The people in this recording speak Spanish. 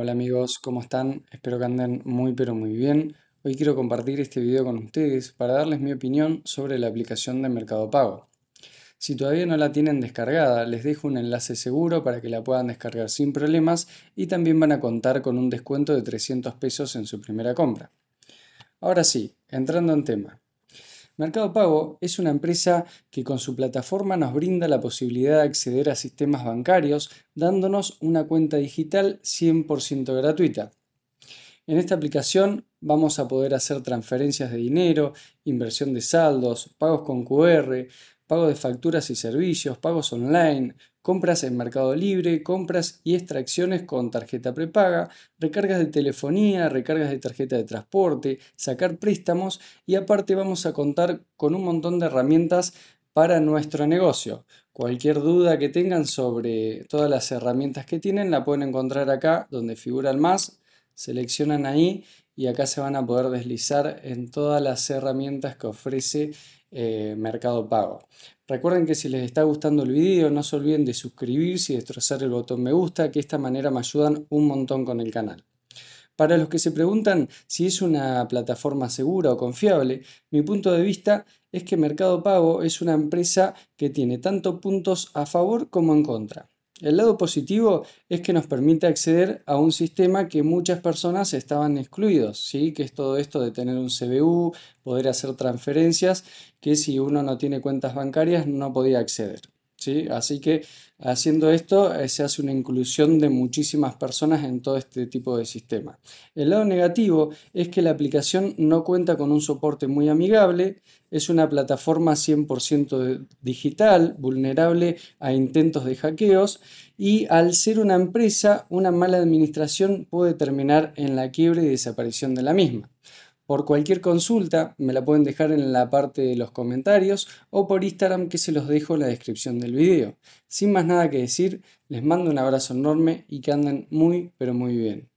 Hola amigos, ¿cómo están? Espero que anden muy pero muy bien. Hoy quiero compartir este video con ustedes para darles mi opinión sobre la aplicación de Mercado Pago. Si todavía no la tienen descargada, les dejo un enlace seguro para que la puedan descargar sin problemas y también van a contar con un descuento de 300 pesos en su primera compra. Ahora sí, entrando en tema. Mercado Pago es una empresa que con su plataforma nos brinda la posibilidad de acceder a sistemas bancarios dándonos una cuenta digital 100% gratuita. En esta aplicación vamos a poder hacer transferencias de dinero, inversión de saldos, pagos con QR, pago de facturas y servicios, pagos online, compras en Mercado Libre, compras y extracciones con tarjeta prepaga, recargas de telefonía, recargas de tarjeta de transporte, sacar préstamos y aparte vamos a contar con un montón de herramientas para nuestro negocio. Cualquier duda que tengan sobre todas las herramientas que tienen la pueden encontrar acá donde figura el más, seleccionan ahí y acá se van a poder deslizar en todas las herramientas que ofrece eh, Mercado Pago. Recuerden que si les está gustando el video no se olviden de suscribirse y destrozar el botón me gusta, que de esta manera me ayudan un montón con el canal. Para los que se preguntan si es una plataforma segura o confiable, mi punto de vista es que Mercado Pago es una empresa que tiene tanto puntos a favor como en contra. El lado positivo es que nos permite acceder a un sistema que muchas personas estaban excluidos, ¿sí? que es todo esto de tener un CBU, poder hacer transferencias, que si uno no tiene cuentas bancarias no podía acceder. ¿sí? Así que haciendo esto eh, se hace una inclusión de muchísimas personas en todo este tipo de sistema. El lado negativo es que la aplicación no cuenta con un soporte muy amigable, es una plataforma 100% digital, vulnerable a intentos de hackeos y al ser una empresa, una mala administración puede terminar en la quiebra y desaparición de la misma. Por cualquier consulta me la pueden dejar en la parte de los comentarios o por Instagram que se los dejo en la descripción del video. Sin más nada que decir, les mando un abrazo enorme y que anden muy pero muy bien.